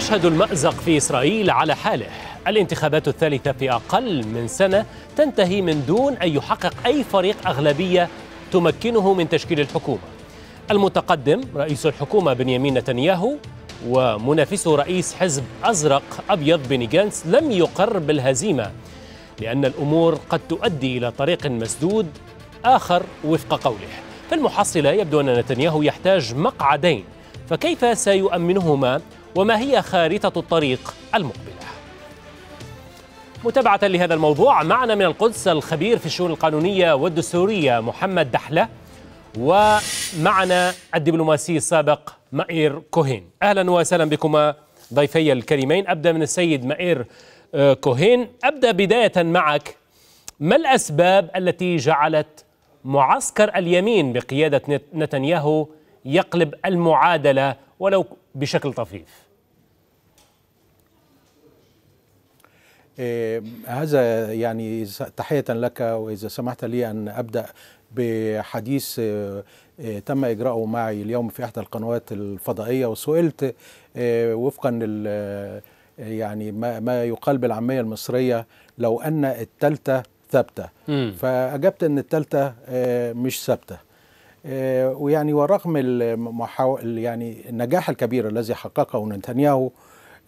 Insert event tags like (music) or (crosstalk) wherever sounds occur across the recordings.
يشهد المأزق في إسرائيل على حاله الانتخابات الثالثة في أقل من سنة تنتهي من دون أن يحقق أي فريق أغلبية تمكنه من تشكيل الحكومة المتقدم رئيس الحكومة بنيامين نتنياهو ومنافسه رئيس حزب أزرق أبيض بني جانس لم يقر بالهزيمة لأن الأمور قد تؤدي إلى طريق مسدود آخر وفق قوله في المحصلة يبدو أن نتنياهو يحتاج مقعدين فكيف سيؤمنهما وما هي خارطة الطريق المقبلة متابعة لهذا الموضوع معنا من القدس الخبير في الشؤون القانونية والدستورية محمد دحلة ومعنا الدبلوماسي السابق مائير كوهين أهلا وسهلا بكما ضيفي الكريمين أبدأ من السيد مائير آه، كوهين أبدأ بداية معك ما الأسباب التي جعلت معسكر اليمين بقيادة نتنياهو يقلب المعادلة ولو بشكل طفيف إيه، هذا يعني تحية لك وإذا سمحت لي أن أبدأ بحديث إيه، تم إجراءه معي اليوم في إحدى القنوات الفضائية وسئلت إيه، وفقا يعني ما, ما يقال بالعامية المصرية لو أن التالتة ثابتة فأجبت أن التالتة مش ثابتة آه، ويعني ورغم المحاو... يعني النجاح الكبير الذي حققه نتنياهو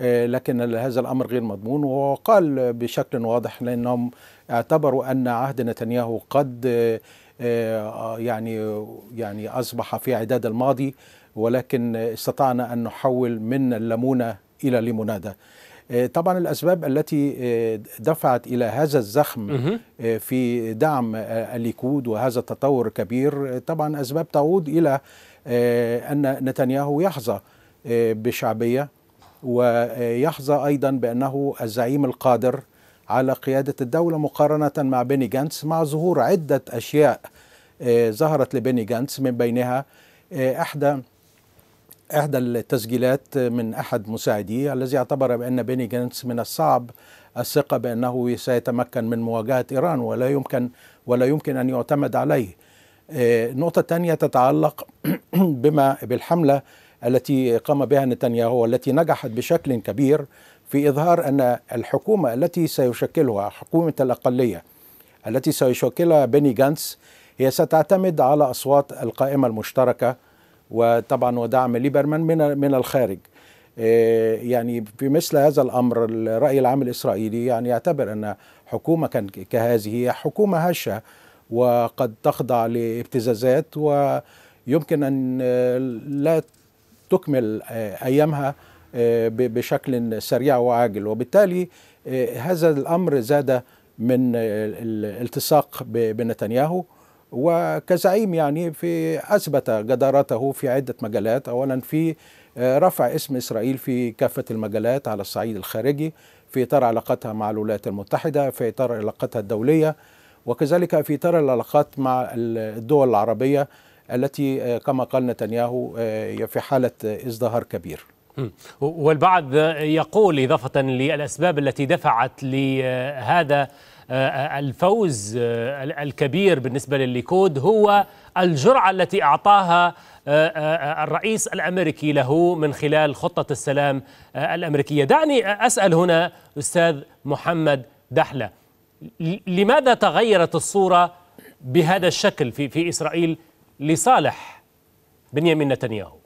آه، لكن هذا الامر غير مضمون وقال بشكل واضح لانهم اعتبروا ان عهد نتنياهو قد آه، يعني يعني اصبح في عداد الماضي ولكن استطعنا ان نحول من الليمونه الى ليموناده آه، طبعا الأسباب التي آه، دفعت إلى هذا الزخم آه، في دعم الليكود وهذا التطور الكبير طبعا أسباب تعود إلى أن نتنياهو يحظى بشعبية ويحظى أيضا بأنه الزعيم القادر على قيادة الدولة مقارنة مع بيني جانس مع ظهور عدة أشياء ظهرت لبيني جانس من بينها إحدى إحدى التسجيلات من أحد مساعديه الذي اعتبر بأن بيني جنس من الصعب الثقة بأنه سيتمكن من مواجهة إيران ولا يمكن ولا يمكن أن يعتمد عليه. آه، نقطة تانية تتعلق (clears throat) بما بالحملة التي قام بها نتنياهو والتي نجحت بشكل كبير في إظهار أن الحكومة التي سيشكلها حكومة الأقلية التي سيشكلها بني جانس هي ستعتمد على أصوات القائمة المشتركة وطبعا ودعم ليبرمان من من الخارج آه، يعني في مثل هذا الامر الراي العام الاسرائيلي يعني يعتبر ان حكومه كهذه هي حكومه هشه وقد تخضع لابتزازات ويمكن ان آه، لا تكمل آه، ايامها بشكل سريع وعاجل وبالتالي هذا الامر زاد من الالتصاق بنتنياهو وكزعيم يعني في اثبت جدارته في عده مجالات اولا في آه، رفع اسم اسرائيل في كافه المجالات على الصعيد الخارجي في اطار علاقتها مع الولايات المتحده في اطار علاقتها الدوليه وكذلك في اطار العلاقات مع الدول العربيه التي آه، كما قال نتنياهو آه، في حاله ازدهار كبير والبعض يقول إضافة للأسباب التي دفعت لهذا آه، الفوز آه، الكبير بالنسبة للليكود هو الجرعة التي أعطاها آه، الرئيس الأمريكي له من خلال خطة السلام الأمريكية دعني أسأل هنا أستاذ محمد دحلة لماذا تغيرت الصورة بهذا الشكل في, في إسرائيل لصالح بنيامين نتنياهو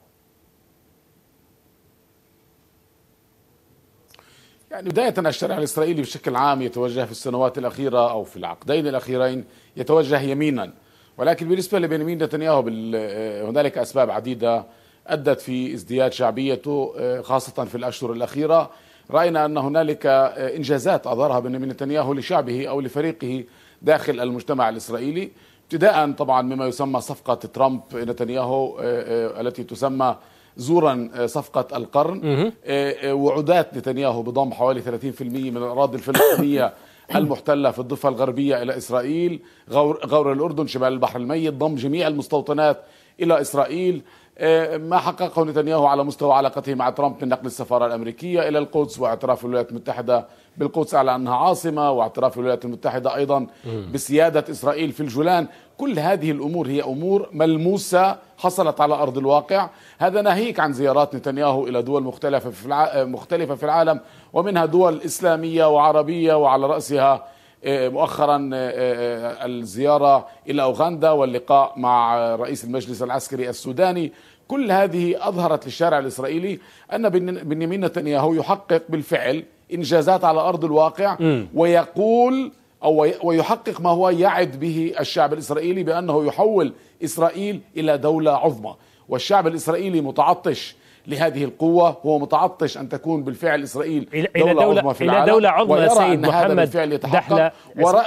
يعني بداية الشارع الإسرائيلي بشكل عام يتوجه في السنوات الأخيرة أو في العقدين الأخيرين يتوجه يمينا ولكن بالنسبة لبنيامين نتنياهو آه، هنالك أسباب عديدة أدت في ازدياد شعبيته آه، خاصة في الأشهر الأخيرة رأينا أن هنالك آه، إنجازات أظهرها بنيامين نتنياهو لشعبه أو لفريقه داخل المجتمع الإسرائيلي ابتداء طبعا مما يسمى صفقة ترامب نتنياهو التي تسمى زورا آه، صفقة القرن آه، آه، وعودات نتنياهو بضم حوالي 30% من الأراضي الفلسطينية (coughs) المحتلة في الضفة الغربية إلى إسرائيل غور, غور الأردن شمال البحر الميت ضم جميع المستوطنات إلى إسرائيل آه، ما حققه نتنياهو على مستوى علاقته مع ترامب من نقل السفارة الأمريكية إلى القدس واعتراف الولايات المتحدة بالقدس على أنها عاصمة واعتراف الولايات المتحدة أيضا بسيادة إسرائيل في الجولان كل هذه الأمور هي أمور ملموسة حصلت على أرض الواقع هذا ناهيك عن زيارات نتنياهو إلى دول مختلفة في, العالم ومنها دول إسلامية وعربية وعلى رأسها آه، مؤخرا آه، آه، الزيارة إلى أوغندا واللقاء مع رئيس المجلس العسكري السوداني كل هذه أظهرت للشارع الإسرائيلي أن بنيامين نتنياهو يحقق بالفعل إنجازات على أرض الواقع ويقول أو ويحقق ما هو يعد به الشعب الإسرائيلي بأنه يحول إسرائيل إلى دولة عظمى والشعب الإسرائيلي متعطش لهذه القوة هو متعطش أن تكون بالفعل إسرائيل إلى دولة عظمى في إلى العالم دولة عظمى سيد محمد دحلة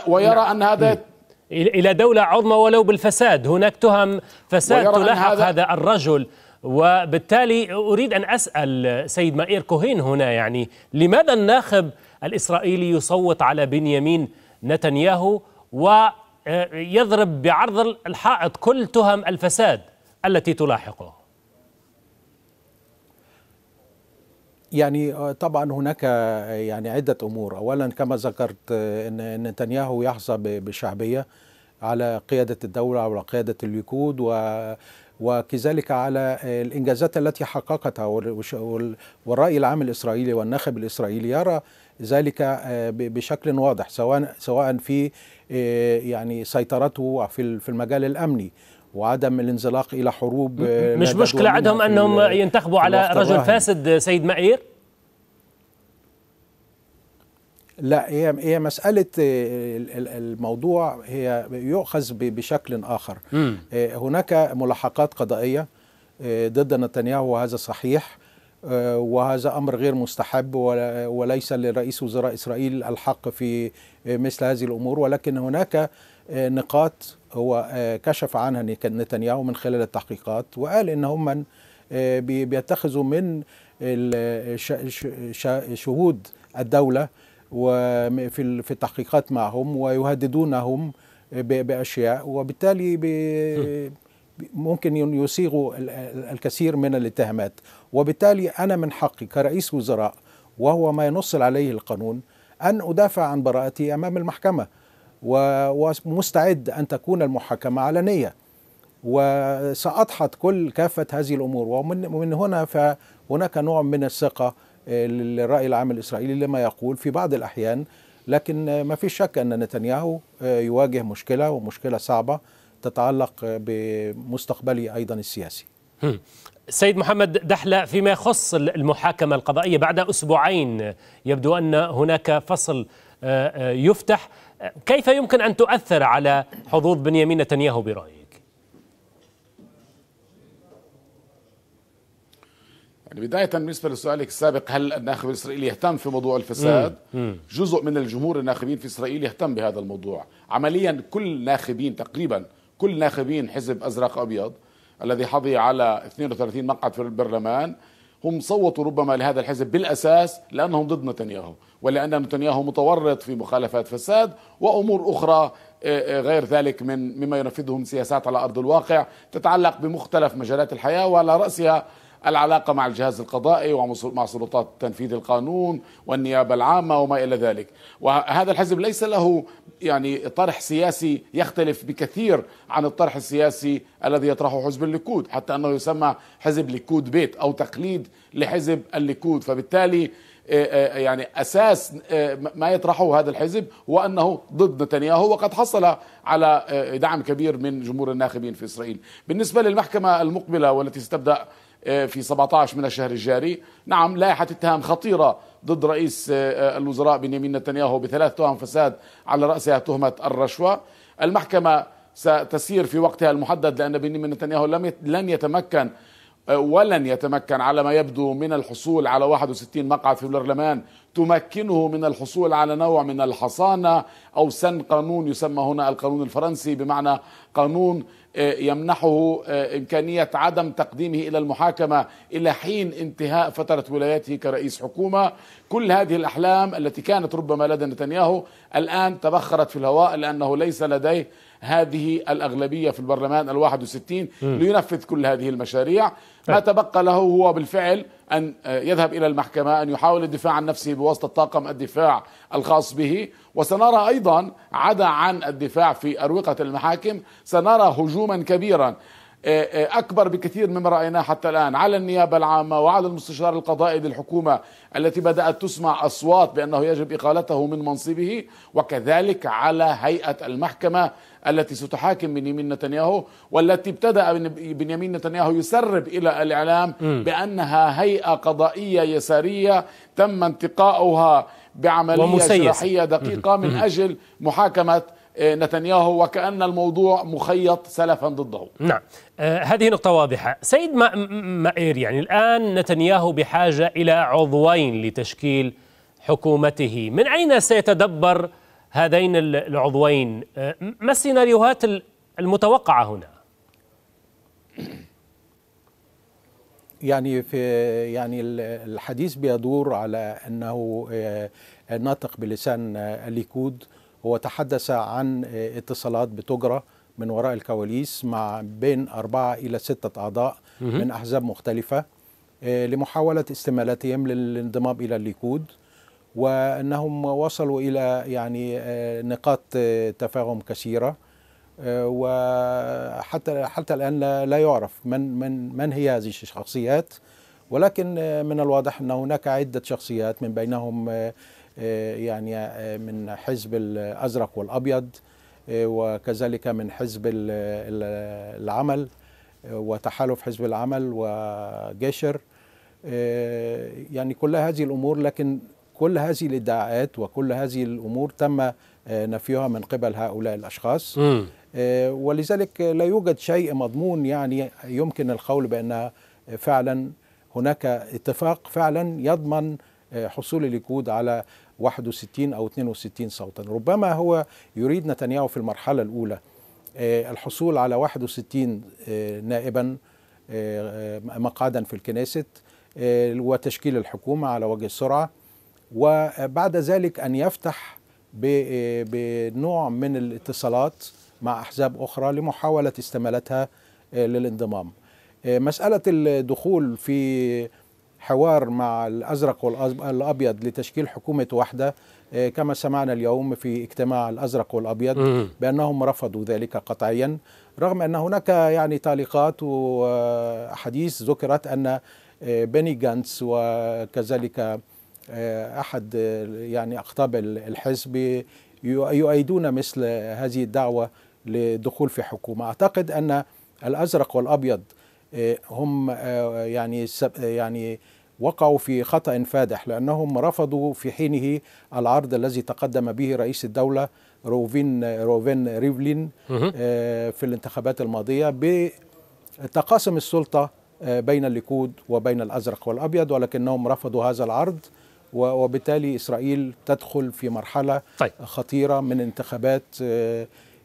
ويرى أن هذا إلى دولة عظمى ولو بالفساد هناك تهم فساد تلاحق هذا, هذا الرجل وبالتالي أريد أن أسأل سيد مائير كوهين هنا يعني لماذا الناخب الإسرائيلي يصوت على بنيامين نتنياهو ويضرب بعرض الحائط كل تهم الفساد التي تلاحقه يعني آه، طبعا هناك آه، يعني عدة أمور أولا كما ذكرت آه، أن نتنياهو يحظى بشعبية على قيادة الدولة وعلى قيادة الليكود و وكذلك على الإنجازات التي حققتها والرأي العام الإسرائيلي والناخب الإسرائيلي يرى ذلك بشكل واضح سواء سواء في يعني سيطرته في المجال الأمني وعدم الانزلاق الى حروب آه، مش مشكله عندهم انهم ينتخبوا على رجل الراهن. فاسد سيد مائير لا هي هي مساله آه، الموضوع هي يؤخذ بشكل اخر م. آه، هناك ملاحقات قضائيه ضد نتنياهو وهذا صحيح آه، وهذا امر غير مستحب وليس لرئيس وزراء اسرائيل الحق في آه، مثل هذه الامور ولكن هناك آه، نقاط هو كشف عنها نتنياهو من خلال التحقيقات وقال ان هم من بيتخذوا من شهود الدوله وفي في التحقيقات معهم ويهددونهم باشياء وبالتالي ممكن يصيغوا الكثير من الاتهامات وبالتالي أنا من حقي كرئيس وزراء وهو ما ينص عليه القانون أن أدافع عن براءتي أمام المحكمة ومستعد أن تكون المحاكمة علنية وسأدحض كل كافة هذه الأمور ومن هنا فهناك نوع من الثقة آه، للرأي العام الإسرائيلي لما يقول في بعض الأحيان لكن ما في شك أن نتنياهو آه، يواجه مشكلة ومشكلة صعبة تتعلق بمستقبلي أيضا السياسي سيد محمد دحلة فيما يخص المحاكمة القضائية بعد أسبوعين يبدو أن هناك فصل آه، آه، يفتح كيف يمكن أن تؤثر على حظوظ بنيامين نتنياهو برأيك؟ يعني بداية بالنسبة لسؤالك السابق هل الناخب الإسرائيلي يهتم في موضوع الفساد؟ مم. مم. جزء من الجمهور الناخبين في إسرائيل يهتم بهذا الموضوع عمليا كل الناخبين تقريباً كل ناخبين حزب أزرق أبيض الذي حظي على 32 مقعد في البرلمان هم صوتوا ربما لهذا الحزب بالأساس لأنهم ضد نتنياهو ولأن نتنياهو متورط في مخالفات فساد وأمور أخرى آه، آه، غير ذلك من مما ينفذه سياسات على أرض الواقع تتعلق بمختلف مجالات الحياة وعلى رأسها العلاقة مع الجهاز القضائي ومع سلطات تنفيذ القانون والنيابة العامة وما إلى ذلك وهذا الحزب ليس له يعني طرح سياسي يختلف بكثير عن الطرح السياسي الذي يطرحه حزب الليكود حتى أنه يسمى حزب ليكود بيت أو تقليد لحزب الليكود فبالتالي آه، آه، يعني اساس آه، ما يطرحه هذا الحزب هو انه ضد نتنياهو وقد حصل على دعم كبير من جمهور الناخبين في اسرائيل. بالنسبه للمحكمه المقبله والتي ستبدا آه، في 17 من الشهر الجاري نعم لائحة اتهام خطيرة ضد رئيس آه، آه، الوزراء بنيامين نتنياهو بثلاث تهم فساد على رأسها تهمة الرشوة المحكمة ستسير في وقتها المحدد لأن بنيامين نتنياهو لم لن يتمكن ولن يتمكن على ما يبدو من الحصول على 61 مقعد في البرلمان تمكنه من الحصول على نوع من الحصانة أو سن قانون يسمى هنا القانون الفرنسي بمعنى قانون آه، يمنحه آه، إمكانية عدم تقديمه إلى المحاكمة إلى حين انتهاء فترة ولايته كرئيس حكومة كل هذه الأحلام التي كانت ربما لدى نتنياهو الآن تبخرت في الهواء لأنه ليس لديه هذه الأغلبية في البرلمان الواحد وستين لينفذ كل هذه المشاريع ما طيب. تبقى له هو بالفعل أن آه، يذهب إلى المحكمة أن يحاول الدفاع عن نفسه بواسطة طاقم الدفاع الخاص به وسنرى أيضا عدا عن الدفاع في أروقة المحاكم سنرى هجوما كبيرا آه، آه، أكبر بكثير مما رأيناه حتى الآن على النيابة العامة وعلى المستشار القضائي للحكومة التي بدأت تسمع أصوات بأنه يجب إقالته من منصبه وكذلك على هيئة المحكمة التي ستحاكم بنيامين نتنياهو والتي ابتدأ بنيامين نتنياهو يسرب إلى الإعلام بأنها هيئة قضائية يسارية تم انتقاؤها بعملية ومسيس. جراحية دقيقة من أجل محاكمة آه، نتنياهو وكأن الموضوع مخيط سلفا ضده نعم آه هذه نقطة واضحة سيد مائير يعني الآن نتنياهو بحاجة إلى عضوين لتشكيل حكومته من أين سيتدبر هذين العضوين آه ما السيناريوهات المتوقعة هنا يعني في يعني الحديث بيدور على أنه آه، ناطق بلسان آه، الليكود هو تحدث عن اتصالات بتجرى من وراء الكواليس مع بين أربعة إلى ستة أعضاء من أحزاب مختلفة آه، لمحاولة استمالتهم للانضمام إلى الليكود وأنهم وصلوا إلى يعني آه، نقاط آه، تفاهم كثيرة وحتى حتى الآن لا يعرف من من من هي هذه الشخصيات ولكن من الواضح أن هناك عدة شخصيات من بينهم آه، يعني آه، من حزب الأزرق والأبيض آه، وكذلك من حزب العمل وتحالف حزب العمل وجشر يعني كل هذه الأمور لكن كل هذه الادعاءات وكل هذه الأمور تم نفيها من قبل هؤلاء الأشخاص ولذلك لا يوجد شيء مضمون يعني يمكن القول بأنها فعلا هناك اتفاق فعلا يضمن حصول الليكود على 61 أو 62 صوتا ربما هو يريد نتنياهو في المرحلة الأولى آه، الحصول على 61 آه، نائبا آه، مقعدا في الكنيست وتشكيل الحكومة على وجه السرعة وبعد ذلك أن يفتح بنوع من الاتصالات مع أحزاب أخرى لمحاولة استمالتها للانضمام مسألة الدخول في حوار مع الأزرق والأبيض لتشكيل حكومة وحدة آه، كما سمعنا اليوم في اجتماع الأزرق والأبيض بأنهم رفضوا ذلك قطعيا رغم أن هناك يعني تعليقات وحديث ذكرت أن آه، بني جانس وكذلك آه، أحد يعني أقطاب الحزب يؤيدون مثل هذه الدعوة للدخول في حكومة أعتقد أن الأزرق والأبيض آه، هم آه، يعني آه، يعني وقعوا في خطأ فادح لأنهم رفضوا في حينه العرض الذي تقدم به رئيس الدولة روفين روفين ريفلين في الانتخابات الماضية بتقاسم السلطة بين الليكود وبين الأزرق والأبيض ولكنهم رفضوا هذا العرض وبالتالي إسرائيل تدخل في مرحلة طيب. خطيرة من انتخابات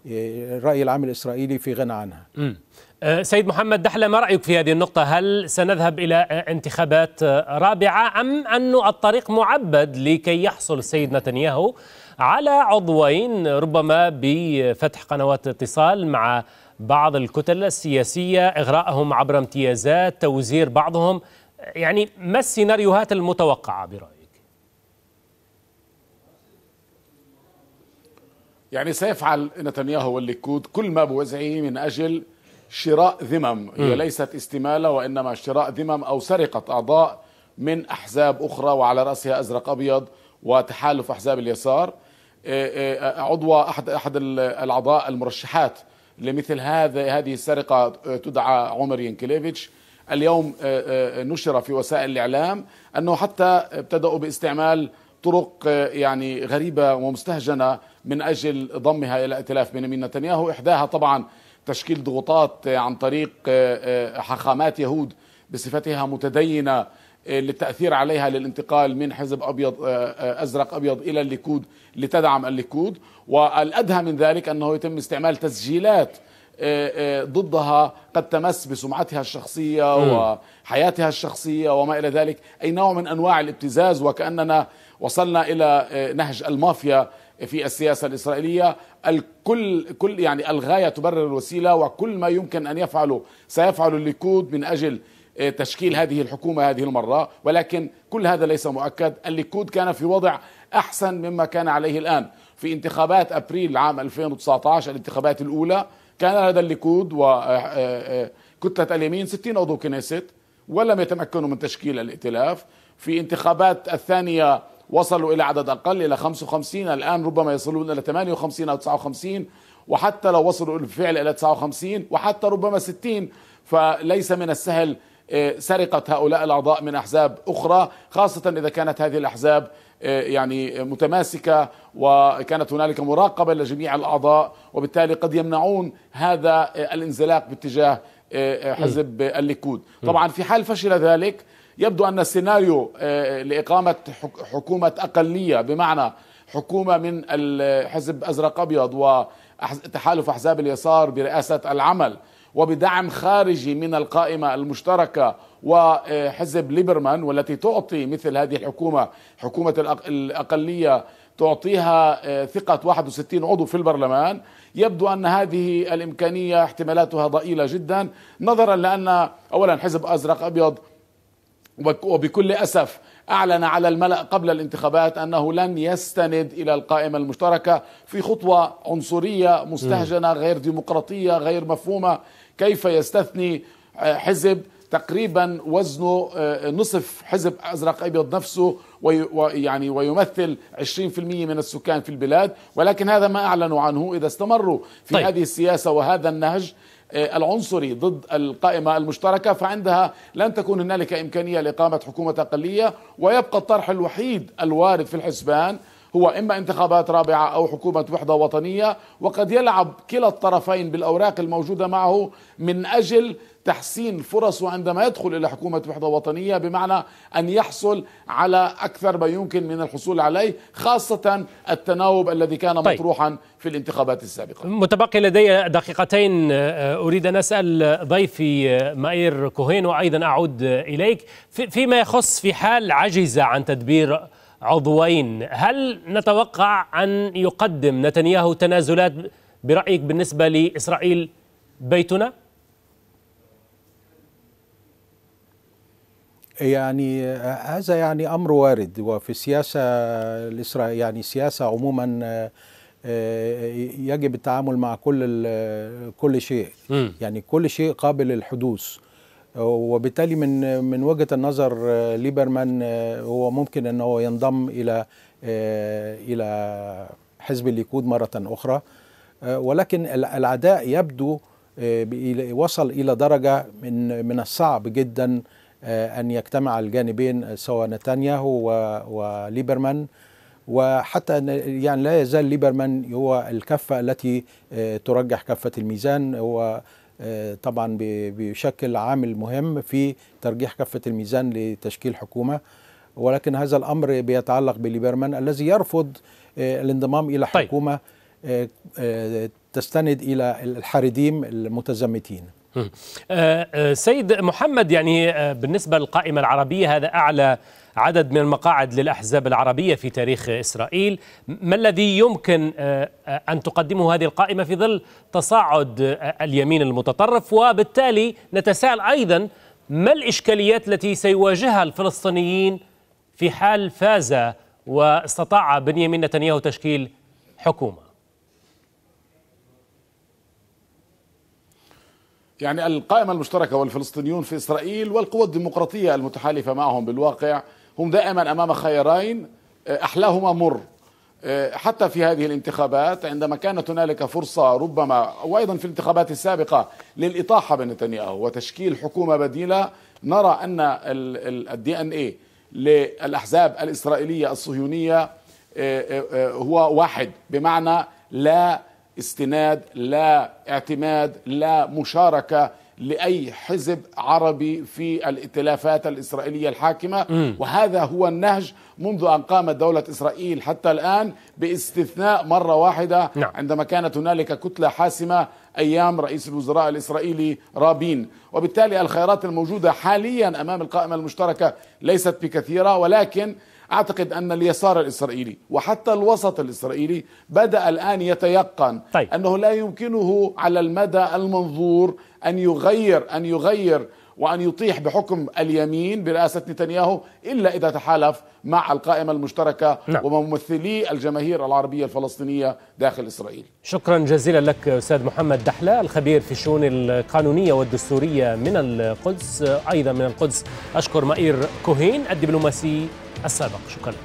الرأي العام الإسرائيلي في غنى عنها أه، سيد محمد دحلة ما رأيك في هذه النقطة هل سنذهب إلى انتخابات رابعة أم أن الطريق معبد لكي يحصل السيد نتنياهو على عضوين ربما بفتح قنوات اتصال مع بعض الكتل السياسية إغراءهم عبر امتيازات توزير بعضهم يعني ما السيناريوهات المتوقعة برأيك يعني سيفعل نتنياهو والليكود كل ما بوزعه من أجل شراء ذمم هي ليست استمالة وإنما شراء ذمم أو سرقة أعضاء من أحزاب أخرى وعلى رأسها أزرق أبيض وتحالف أحزاب اليسار إيه، إيه، عضو أحد أحد الأعضاء المرشحات لمثل هذا هذه السرقة إيه، تدعى عمر ينكليفيتش اليوم نشر في وسائل الإعلام أنه حتى ابتدأوا باستعمال طرق يعني غريبة ومستهجنة من أجل ضمها إلى ائتلاف بنيامين نتنياهو إحداها طبعا تشكيل ضغوطات آه، عن طريق آه، آه، حاخامات يهود بصفتها متدينه للتاثير عليها للانتقال من حزب ابيض ازرق ابيض الى الليكود لتدعم الليكود والادهى من ذلك انه يتم استعمال تسجيلات ضدها قد تمس بسمعتها الشخصيه وحياتها الشخصيه وما الى ذلك اي نوع من انواع الابتزاز وكاننا وصلنا الى نهج المافيا في السياسه الاسرائيليه الكل كل يعني الغايه تبرر الوسيله وكل ما يمكن ان يفعله سيفعل الليكود من اجل آه، تشكيل هذه الحكومه هذه المره ولكن كل هذا ليس مؤكد الليكود كان في وضع احسن مما كان عليه الان في انتخابات ابريل عام 2019 الانتخابات الاولى كان هذا الليكود وكتله آه، آه، اليمين 60 عضو كنيست ولم يتمكنوا من تشكيل الائتلاف في انتخابات الثانيه وصلوا إلى عدد أقل إلى 55 الآن ربما يصلون إلى 58 أو 59 وحتى لو وصلوا بالفعل إلى 59 وحتى ربما 60 فليس من السهل آه، سرقة هؤلاء الأعضاء من أحزاب أخرى خاصة إذا كانت هذه الأحزاب آه، يعني متماسكة وكانت هنالك مراقبة لجميع الأعضاء وبالتالي قد يمنعون هذا آه، الانزلاق باتجاه حزب الليكود طبعا في حال فشل ذلك يبدو أن السيناريو آه، لإقامة حكومة أقلية بمعنى حكومة من الحزب أزرق أبيض وتحالف أحزاب اليسار برئاسة العمل وبدعم خارجي من القائمة المشتركة وحزب ليبرمان والتي تعطي مثل هذه الحكومة حكومة الأقلية تعطيها آه، ثقة 61 عضو في البرلمان يبدو أن هذه الإمكانية احتمالاتها ضئيلة جدا نظرا لأن أولا حزب أزرق أبيض وبكل أسف أعلن على الملأ قبل الانتخابات أنه لن يستند إلى القائمة المشتركة في خطوة عنصرية مستهجنة غير ديمقراطية غير مفهومة كيف يستثني آه، حزب تقريبا وزنه آه، نصف حزب ازرق ابيض نفسه ويعني ويمثل 20% من السكان في البلاد ولكن هذا ما اعلنوا عنه اذا استمروا في طيب. هذه السياسه وهذا النهج آه، العنصري ضد القائمة المشتركة فعندها لن تكون هنالك إمكانية لإقامة حكومة أقلية ويبقى الطرح الوحيد الوارد في الحسبان هو إما انتخابات رابعة أو حكومة وحدة وطنية وقد يلعب كلا الطرفين بالأوراق الموجودة معه من أجل تحسين فرصه عندما يدخل إلى حكومة وحدة وطنية بمعنى أن يحصل على أكثر ما يمكن من الحصول عليه خاصة التناوب الذي كان طيب. مطروحا في الانتخابات السابقة متبقي لدي دقيقتين آه، أريد أن أسأل ضيفي آه، ماير كوهين وأيضا أعود إليك فيما يخص في حال عجز عن تدبير عضوين هل نتوقع أن يقدم نتنياهو تنازلات برأيك بالنسبة لإسرائيل بيتنا؟ يعني هذا يعني امر وارد وفي السياسه الاسرائيليه يعني السياسه عموما آه، يجب التعامل مع كل كل شيء يعني كل شيء قابل للحدوث وبالتالي من من وجهه النظر آه، ليبرمان آه، هو ممكن ان هو ينضم الى آه، الى حزب الليكود مره اخرى ولكن العداء يبدو وصل الى درجه من من الصعب جدا ان يجتمع الجانبين سواء نتنياهو وليبرمان وحتى يعني لا يزال ليبرمان هو الكفه التي ترجح كفه الميزان هو آه، طبعا بيشكل عامل مهم في ترجيح كفة الميزان لتشكيل حكومة ولكن هذا الأمر بيتعلق بليبرمان الذي يرفض آه، الانضمام إلى طيب. حكومة طيب. تستند إلى الحارديم المتزمتين سيد محمد يعني بالنسبة للقائمة العربية هذا أعلى عدد من المقاعد للأحزاب العربية في تاريخ إسرائيل ما الذي يمكن آه، آه، أن تقدمه هذه القائمة في ظل تصاعد آه، اليمين المتطرف وبالتالي نتساءل أيضا ما الإشكاليات التي سيواجهها الفلسطينيين في حال فاز واستطاع بنيامين نتنياهو تشكيل حكومة يعني القائمة المشتركة والفلسطينيون في إسرائيل والقوى الديمقراطية المتحالفة معهم بالواقع هم دائما امام خيارين آه، احلاهما مر آه، حتى في هذه الانتخابات عندما كانت هنالك فرصه ربما وايضا في الانتخابات السابقه للاطاحه بنتنياهو وتشكيل حكومه بديله نرى ان الدي ان اي للاحزاب الاسرائيليه الصهيونيه آه، هو واحد بمعنى لا استناد لا اعتماد لا مشاركه لاي حزب عربي في الائتلافات الاسرائيليه الحاكمه م. وهذا هو النهج منذ ان قامت دوله اسرائيل حتى الان باستثناء مره واحده نعم. عندما كانت هنالك كتله حاسمه ايام رئيس الوزراء الاسرائيلي رابين وبالتالي الخيارات الموجوده حاليا امام القائمه المشتركه ليست بكثيره ولكن اعتقد ان اليسار الاسرائيلي وحتى الوسط الاسرائيلي بدا الان يتيقن طيب. انه لا يمكنه على المدى المنظور ان يغير ان يغير وان يطيح بحكم اليمين برئاسه نتنياهو الا اذا تحالف مع القائمه المشتركه نعم. وممثلي الجماهير العربيه الفلسطينيه داخل اسرائيل. شكرا جزيلا لك استاذ محمد دحله الخبير في الشؤون القانونيه والدستوريه من القدس ايضا من القدس اشكر مائير كوهين الدبلوماسي السابق شكرا لك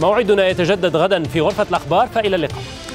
موعدنا يتجدد غدا في غرفة الأخبار فإلى اللقاء